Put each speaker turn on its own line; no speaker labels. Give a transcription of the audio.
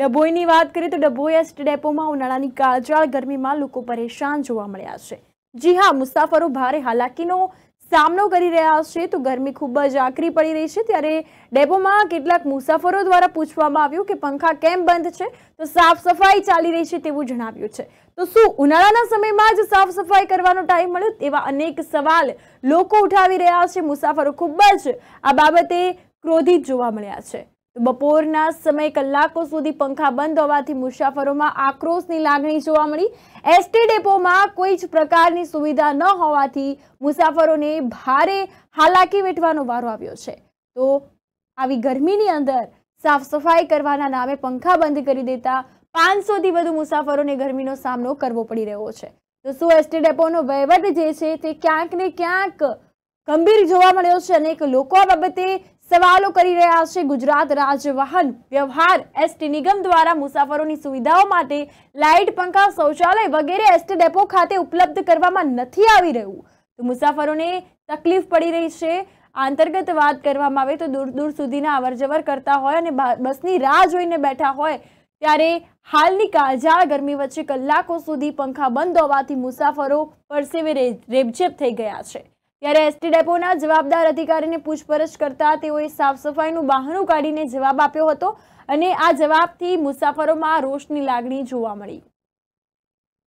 ડભોઈની વાત કરીએ તો ડભોઈ એસટી ડેપોમાં ઉનાળાની કાળજાળ ગરમીમાં લોકો પરેશાન જોવા મળ્યા છે જી હા મુસાફરો ભારે હાલાકીનો સામનો કરી રહ્યા છે તો ગરમી ખૂબ જ આકરી પડી રહી છે ત્યારે ડેપોમાં કેટલાક મુસાફરો દ્વારા પૂછવામાં આવ્યું કે પંખા કેમ બંધ છે તો સાફ સફાઈ ચાલી રહી છે તેવું જણાવ્યું છે તો શું ઉનાળાના સમયમાં જ સાફ સફાઈ કરવાનો ટાઈમ મળ્યો તેવા અનેક સવાલ લોકો ઉઠાવી રહ્યા છે મુસાફરો ખૂબ જ આ બાબતે ક્રોધિત જોવા મળ્યા છે બપોરના સમય કલાકો સુધી પંખા બંધ હોવાથી મુસાફરોમાં આક્રોશની લાગણી જોવા મળી એસટી ડેપોમાં કોઈ જ પ્રકારની સુવિધા ન હોવાથી મુસાફરોને ભારે હાલાકી વેઠવાનો વારો આવ્યો છે તો આવી ગરમીની અંદર સાફ સફાઈ કરવાના નામે પંખા બંધ કરી દેતા પાંચસોથી વધુ મુસાફરોને ગરમીનો સામનો કરવો પડી રહ્યો છે તો શું એસટી ડેપોનો વહીવટ જે છે તે ક્યાંક ને ક્યાંક ગંભીર જોવા મળ્યો છે અને લોકો આ બાબતે સવાલો કરી રહ્યા છે ગુજરાત રાજ્ય વાહન વ્યવહાર એસટી નિગમ દ્વારા મુસાફરોની સુવિધાઓ માટે લાઇટ પંખા શૌચાલય વગેરે એસટી ડેપો ખાતે ઉપલબ્ધ કરવામાં નથી આવી રહ્યું તો મુસાફરોને તકલીફ પડી રહી છે આ અંતર્ગત વાત કરવામાં આવે તો દૂર દૂર સુધીના અવરજવર કરતા હોય અને બસની રાહ જોઈને બેઠા હોય ત્યારે હાલની કાળઝાળ ગરમી વચ્ચે કલાકો સુધી પંખા બંધ હોવાથી મુસાફરો પરસેવે રેબઝેબ થઈ ગયા છે ત્યારે એસટી ડેપોના જવાબદાર અધિકારીને પૂછપરછ કરતા તેઓએ સાફ સફાઈનું બહાનું કાઢીને જવાબ આપ્યો હતો અને આ જવાબથી મુસાફરોમાં રોષની લાગણી જોવા મળી